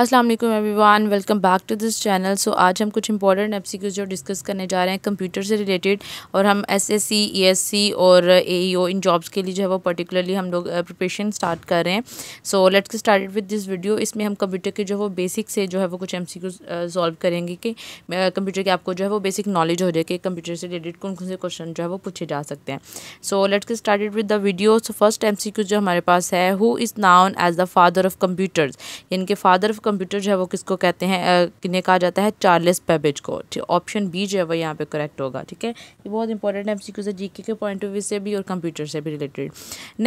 अस्सलाम वालेकुम everyone welcome back to this channel so आज हम कुछ इंपॉर्टेंट एमसीक्यूज जो डिस्कस करने जा रहे हैं कंप्यूटर से रिलेटेड और हम एसएससी ईएससी e और एईओ e इन जॉब्स के लिए जो है वो पर्टिकुलरली हम लोग प्रिपरेशन uh, स्टार्ट कर रहे हैं so let's get started with this video इसमें हम कंप्यूटर के जो वो बेसिक से जो है वो कुछ एम सॉल्व uh, करेंगे कि कंप्यूटर uh, के आपको जो है वो बेसिक नॉलेज हो जाए कि कंप्यूटर से रिलेटेड कौन कौन से क्वेश्चन जो है वो पूछे जा सकते हैं so let's start started with the video so first M जो हमारे पास है who is known as the father of computers यानी कि फादर कंप्यूटर जो है वो किसको कहते हैं किन्हें कहा जाता है चार्लिस पेबिज को ऑप्शन बी जो है वो यहाँ पे करेक्ट होगा ठीक है ये बहुत इंपॉर्टेंट है सी है जी के पॉइंट ऑफ व्यू से भी और कंप्यूटर से भी रिलेटेड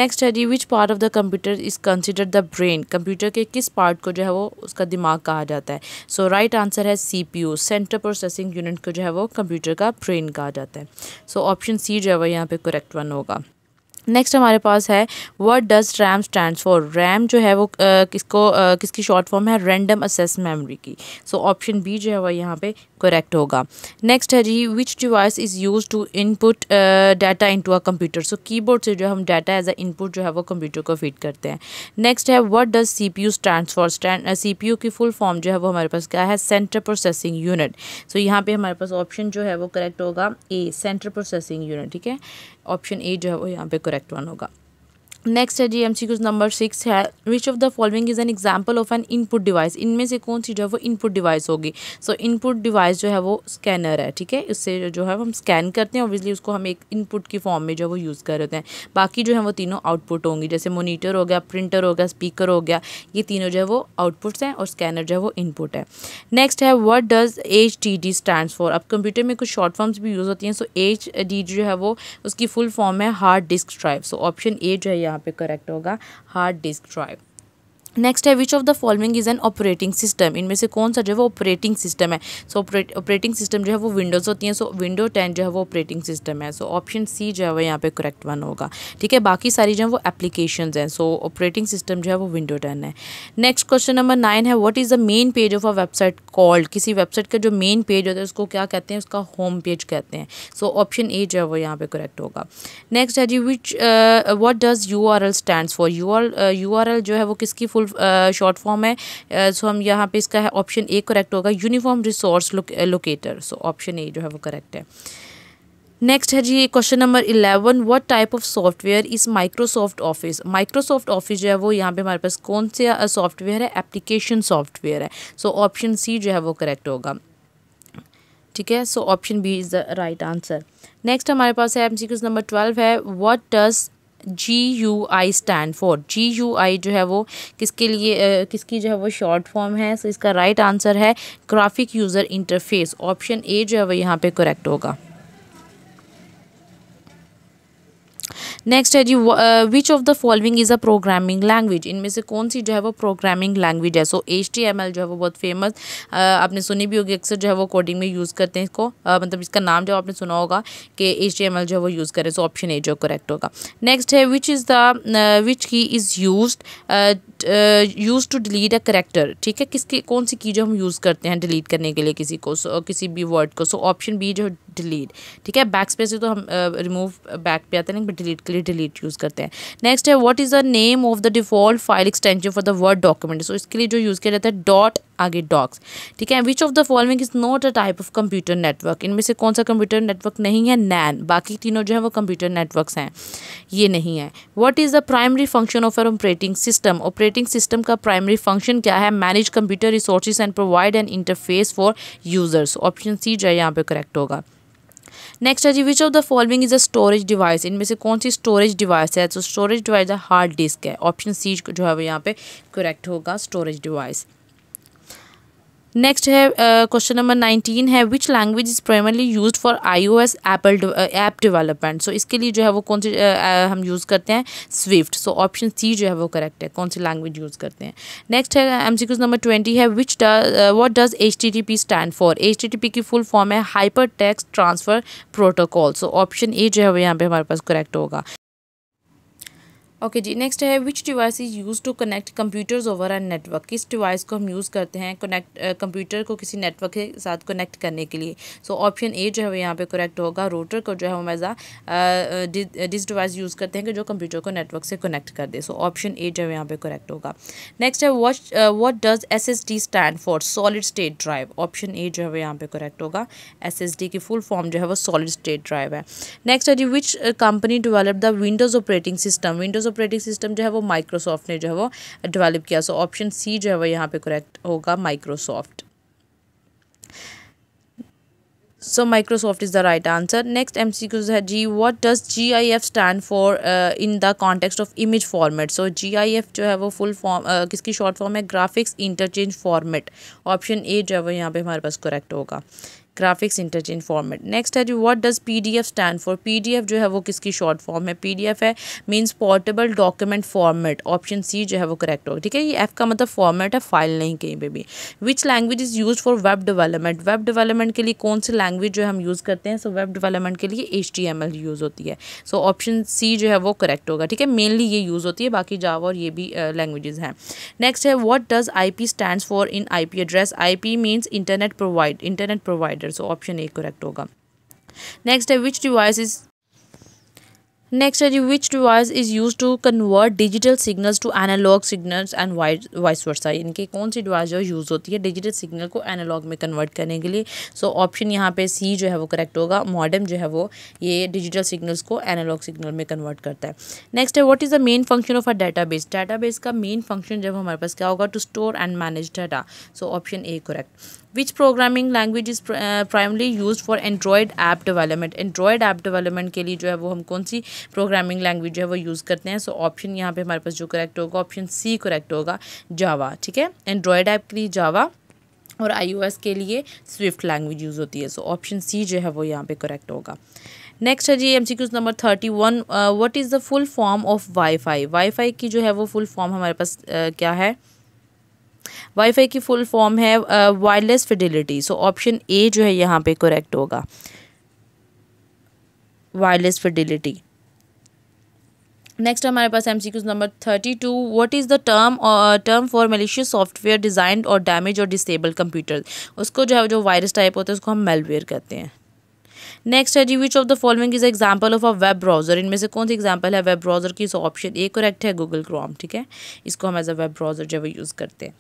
नेक्स्ट है जी which part of the computer is consider the brain computer के किस पार्ट को जो है वो उसका दिमाग कहा जाता है सो राइट आंसर है C P U central processing unit को जो है वो कंप्यूटर का ब्रेन कहा जाता है सो ऑप्शन सी जो है वो यहाँ पे करेक्ट वन होगा नेक्स्ट हमारे पास है what does RAM stand for RAM जो है वो uh, किसको uh, किसकी शॉर्ट फॉर्म है रैंडम असेस मेमोरी की सो ऑप्शन बी जो है वह यहाँ पे करेक्ट होगा नेक्स्ट है जी which device is use to input data into a computer so की से जो हम डाटा एज अ इनपुट जो है वो कंप्यूटर को फीड करते हैं नेक्स्ट है what does C P U stand for stand C P U की फुल फॉर्म जो है वो हमारे पास क्या है सेंटर प्रोसेसिंग यूनिट सो यहाँ पे हमारे पास ऑप्शन जो है वो करेक्ट होगा ए सेंटर प्रोसेसिंग यूनिट ठीक है ऑप्शन ए जो है वो यहाँ पे करेक्ट करेक्ट वन होगा नेक्स्ट है जी M C question number six है which of the following is an example of an input device इनमें से कौन सी जो है वो इनपुट डिवाइस होगी सो इनपुट डिवाइस जो है वो स्कैनर है ठीक है इससे जो है हम स्कैन करते हैं ऑब्वियसली उसको हम एक इनपुट की फॉर्म में जो है वो यूज़ कर रहे हैं बाकी जो है वो तीनों आउटपुट होंगी जैसे मोनीटर हो गया प्रिंटर हो गया स्पीकर हो गया ये तीनों जो है वो आउटपुट्स हैं और स्कैनर जो है वो इनपुट है नेक्स्ट है what does H T D stand for अब कंप्यूटर में कुछ शॉर्ट फॉर्म्स भी यूज़ होती हैं सो एच डी जो है वो उसकी फुल फॉर्म है hard disk drive so option A जो है यहाँ पे करेक्ट होगा हार्ड डिस्क ड्राइव नेक्स्ट है which of the following is an operating system इनमें से कौन सा जो है वो ऑपरेटिंग सिस्टम है सो ऑपरेटिंग सिस्टम जो है वो विंडोज़ होती हैं सो विंडो टेन जो है वो ऑपरेटिंग सिस्टम है सो ऑप्शन सी जो है वो यहाँ पे करेक्ट वन होगा ठीक है बाकी सारी जो है वो एप्लीकेशन हैं सो ऑपरेटिंग सिस्टम जो है वो विंडो टेन है नेक्स्ट क्वेश्चन नंबर नाइन है what is the main page of a website called किसी वेबसाइट का जो मेन पेज होता है उसको क्या कहते हैं उसका होम पेज कहते हैं सो ऑप्शन ए जो है वो यहाँ पे करेक्ट होगा नेक्स्ट है जी which what does U R L stand for U R U R L जो है वो किसकी फुल फुल शॉर्ट फॉर्म है सो uh, हम यहाँ पे इसका है ऑप्शन ए करेक्ट होगा uniform resource locator so option A जो है वो करेक्ट है नेक्स्ट है जी question number eleven what type of software is Microsoft Office Microsoft Office जो है वो यहाँ पे हमारे पास कौन से सॉफ्टवेयर uh, है एप्लीकेशन सॉफ्टवेयर है सो ऑप्शन सी जो है वो करेक्ट होगा ठीक है so option B is the right answer next हमारे पास है M C Qs number twelve है what does G U I stand for G U I जो है वो किसके लिए किसकी जो है वो शॉर्ट फॉर्म है सो इसका राइट right आंसर है graphic user interface option A जो है वो यहाँ पे करेक्ट होगा नेक्स्ट है जी which of the following is a programming language इनमें से कौन सी जो है वो प्रोग्रामिंग लैंग्वेज है so H T M L जो है वो बहुत फेमस uh, आपने सुनी भी होगी अक्सर जो है वो कोडिंग में यूज़ करते हैं इसको uh, मतलब इसका नाम जो आपने सुना होगा कि एच टी एम एल जो है वो यूज़ करें सो ऑप्शन ए जो करेक्ट होगा नेक्स्ट है which is the which key is use use to delete a character ठीक है किसकी कौन सी की जो हम यूज़ करते हैं डिलीट करने के लिए किसी को सो so, किसी भी वर्ड को सो ऑप्शन बी जो डिलीट ठीक है बैक स्पेस से तो हम रिमूव uh, बैक पे आते हैं बट डिलीट के लिए डिलीट यूज़ करते हैं नेक्स्ट है what is the name of the default file extension for the word document so इसके लिए जो यूज़ किया जाता है डॉट आगे डॉक्स ठीक है which of the following is not a type of computer network इनमें से कौन सा कंप्यूटर नेटवर्क नहीं है नैन बाकी तीनों जो है वो कंप्यूटर नेटवर्क्स हैं ये नहीं है what is the primary function of an operating system operate operating system का प्राइमरी फंक्शन क्या है manage computer resources and provide an interface for users option C जो है यहाँ पे करेक्ट होगा नेक्स्ट है जी which of the following is a storage device इनमें से कौन सी स्टोरेज डिवाइस है तो स्टोरेज डिवाइस हार्ड डिस्क है ऑप्शन सी जो है वो यहाँ पे करेक्ट होगा स्टोरेज डिवाइस नेक्स्ट है क्वेश्चन नंबर नाइनटीन है which language is primarily use for I O S Apple app development so इसके लिए जो है वो कौन सी uh, uh हम यूज़ करते हैं स्विफ्ट सो ऑप्शन सी जो है वो करेक्ट है कौन सी लैंग्वेज यूज़ करते हैं नेक्स्ट है M C Qs number twenty है which what does H T T P stand for H T T P की फुल फॉर्म है hyper text transfer protocol so option A जो है वो यहाँ पे हमारे पास करेक्ट होगा ओके जी नेक्स्ट है which device is use to connect computers over a network किस डिवाइस को हम यूज़ करते हैं कनेक्ट कंप्यूटर को किसी नेटवर्क के साथ कनेक्ट करने के लिए सो ऑप्शन ए जो है वो यहाँ पे करेक्ट होगा रोटर को जो है हम एज डिस डिवाइस यूज़ करते हैं कि जो कंप्यूटर को नेटवर्क से कनेक्ट कर दे सो ऑप्शन ए जो है यहाँ पे करेक्ट होगा नेक्स्ट है which what does S S D stand for solid state drive option A जो है वो यहाँ पे करेक्ट होगा एस एस डी की फुल फॉर्म जो है वो सॉलिड स्टेट ड्राइव है नेक्स्ट है जी which company develop the Windows operating system Windows Windows operating system जो है वो माइक्रोसॉफ्ट ने जो है वो डेवलप किया सो ऑप्शन सी जो है वो यहाँ पे करेक्ट होगा Microsoft so microsoft is the right answer next mcqs है जी what does gif stand for uh, in the context of image format so gif जो है वो full form uh, किसकी short form है graphics interchange format option a जो है वो यहाँ पे हमारे पास correct होगा ग्राफिक्स इंटरचेंज फॉर्मेट नेक्स्ट है जो what does PDF stand for PDF जो है वो किसकी शॉर्ट फॉर्म है पीडीएफ है means portable document format option C जो है वो करेक्ट होगा ठीक है ये एफ का मतलब फॉर्मेट है फाइल नहीं कहीं पर भी which language is use for web development web development के लिए कौन सी लैंग्वेज जो हम यूज़ करते हैं सो वेब डेवलपमेंट के लिए एच यूज़ होती है सो ऑप्शन सी जो है वो करेक्ट होगा ठीक है मेनली ये यूज़ होती है बाकी जाव और ये भी uh, हैं नेक्स्ट है what does I P for in I address I P internet provide internet provider meter so option A correct होगा नेक्स्ट है विच डिवाइस इज नेक्स्ट है जी which device is use to convert digital signals to analog signals and vice versa इनके कौन सी device जो use होती है डिजिटल सिग्नल को एनालॉग में कन्वर्ट करने के लिए सो ऑप्शन यहाँ पे सी जो है वो करेक्ट होगा मॉडर्म जो है वो ये डिजिटल सिग्नल्स को एनालॉग सिग्नल में कन्वर्ट करता है नेक्स्ट है what is the main function of a data database database का मेन फंक्शन जब हमारे पास क्या होगा to store and manage data so option A correct which programming language is primarily used for android app development android app development के लिए जो है वो हम कौन सी programming language जो है वो use करते हैं सो so, option यहाँ पे हमारे पास जो correct होगा option C correct होगा java ठीक है android app के लिए java और iOS के लिए swift language यूज़ होती है सो so, ऑप्शन सी जो है वो यहाँ पे करेक्ट होगा नेक्स्ट है जी M C Qs number thirty one what is the full form of WiFi WiFi की जो है वो फुल फॉर्म हमारे पास uh, क्या है वाईफाई की फुल फॉर्म है wireless fidelity so option A जो है यहाँ पे करेक्ट होगा वायरलेस फिडिलिटी नेक्स्ट हमारे पास MCQ number thirty two what is the term term for malicious software designed और डैमेज और डिसेबल कंप्यूटर उसको जो है जो वायरस टाइप होता है उसको हम मेलवेयर कहते हैं नेक्स्ट है जी which of the following is example of a web browser इनमें से कौन सी एग्जाम्पल है वेब ब्राउजर की सो ऑप्शन ए करेक्ट है गूगल क्रोम ठीक है इसको हम एज अ वेब ब्राउजर जो है यूज़ करते हैं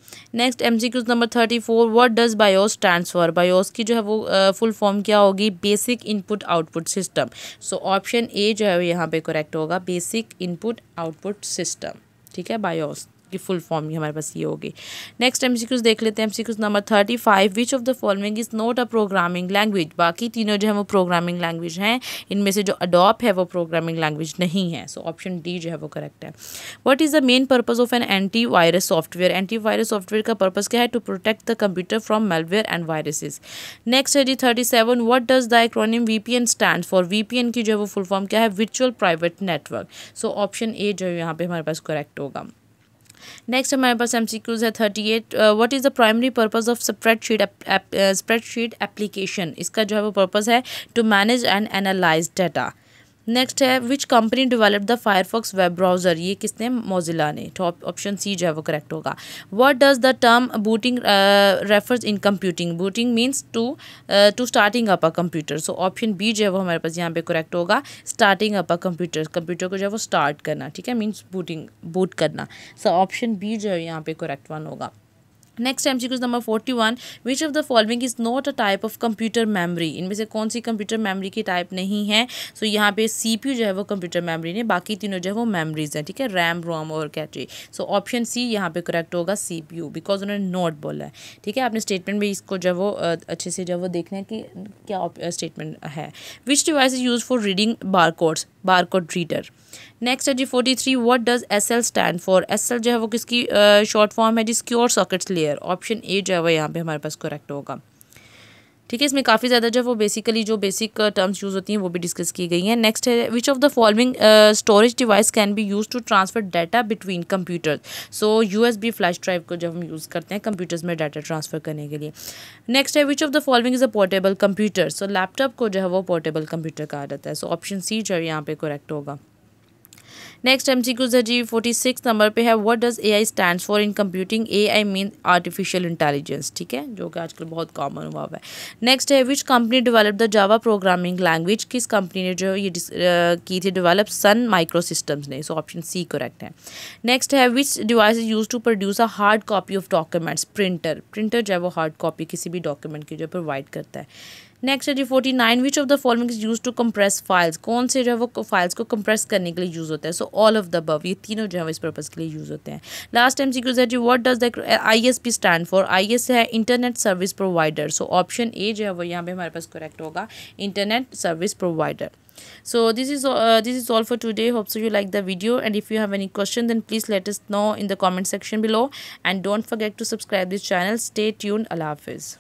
next M C Qs number thirty four what does BIOS transfer BIOS की जो है वो फुल फॉर्म क्या होगी basic input output system so option A जो है यहाँ पे करेक्ट होगा बेसिक इनपुट आउटपुट सिस्टम ठीक है बायोस इसकी फुल फॉर्म ही हमारे पास ये होगी नेक्स्ट एम देख लेते हैं M number thirty five which of the following is not a programming language बाकी तीनों जो है वो प्रोग्रामिंग लैंग्वेज हैं इनमें से जो अडॉप है वो प्रोग्रामिंग लैंग्वेज नहीं है सो ऑप्शन डी जो है वो करेक्ट है what is the main purpose of an anti virus software anti virus software का पर्पज़ क्या है to protect the computer from malware and viruses next है जी thirty seven what does the acronym V P N stand for V P N की जो है वो full form क्या है विचुअल private network so option A जो है यहाँ पे हमारे पास करेक्ट होगा नेक्स्ट हमारे पास एम सी क्यूज़ है thirty eight what is the primary purpose of spreadsheet spreadsheet application इसका जो है वो पर्पज़ है to manage and analyse data next है which company develop the Firefox web browser ये किसने मोजिला ने टॉप ऑप्शन सी जो है वो करेक्ट होगा what does the term booting refers in computing booting means to to starting up a computer so option B जो है वो हमारे पास यहाँ पे करेक्ट होगा starting up a computer computer को जो है वो स्टार्ट करना ठीक है मीन्स बूटिंग बूट करना सो ऑप्शन बी जो है यहाँ पे करेक्ट वन होगा next M C number forty one which of the following is not a type of computer memory इनमें से कौन सी कंप्यूटर मेमोरी की टाइप नहीं है सो so, यहाँ पे सी पी यू जो है वो कंप्यूटर मेमोरी नहीं बाकी तीनों जो है वो मेमोरीज हैं ठीक है रैम रोम और कैटरी सो ऑप्शन सी यहाँ पे करेक्ट होगा सी पी यू बिकॉज उन्होंने नॉट बोला है ठीक है आपने स्टेटमेंट भी इसको जो वो अच्छे से जो वो देखना है कि क्या स्टेटमेंट है which device is use for reading bar codes barcode reader next है जी forty three what does S L stand for S L जो है वो किसकी शॉर्ट फॉर्म है जी secure sockets layer option A जो है वो यहाँ पे हमारे पास करेक्ट होगा ठीक है इसमें काफ़ी ज़्यादा जो वो बेसिकली जो बेसिक टर्म्स यूज़ होती हैं वो भी डिस्कस की गई हैं नेक्स्ट है which of the following storage device can be use to transfer data between computers so U S B flash drive को जब हम यूज़ करते हैं कंप्यूटर्स में डाटा ट्रांसफ़र करने के लिए नेक्स्ट है which of the following is a portable computer so laptop को जो है वो पोर्टेबल कंप्यूटर कहा जाता है सो ऑप्शन सी जो है यहाँ पर करेक्ट होगा नेक्स्ट एम सी क्यूज है जी फोर्टी सिक्स नंबर पे है what does A I stand for in computing A I mean artificial intelligence ठीक है जो कि आजकल बहुत कॉमन हुआ हुआ है नेक्स्ट है which company develop the Java programming language किस कंपनी ने जो ये की थी डेवलप सन माइक्रो सिस्टम्स ने सो ऑप्शन सी करेक्ट है नेक्स्ट है which device use to produce a hard copy of documents printer printer जो है वो हार्ड कॉपी किसी भी डॉक्यूमेंट की जो प्रोवाइड करता है नेक्स्ट है जी forty nine which of the following is use to compress files कौन से जो है वो फाइल्स को कंप्रेस करने के लिए यूज़ होता है सो ऑल ऑफ द बव ये तीनों जो है इस पर्पज़ के लिए यूज़ होते हैं लास्ट टाइम सीक्यूज है जी what does the I S P stand for I S है internet service provider so option A जो है वो यहाँ पे हमारे पास करेक्ट होगा internet service provider so this is uh, this is all for today hope so you like the video and if you have any question then please let us know in the comment section below and don't forget to subscribe this channel stay tuned allah hafiz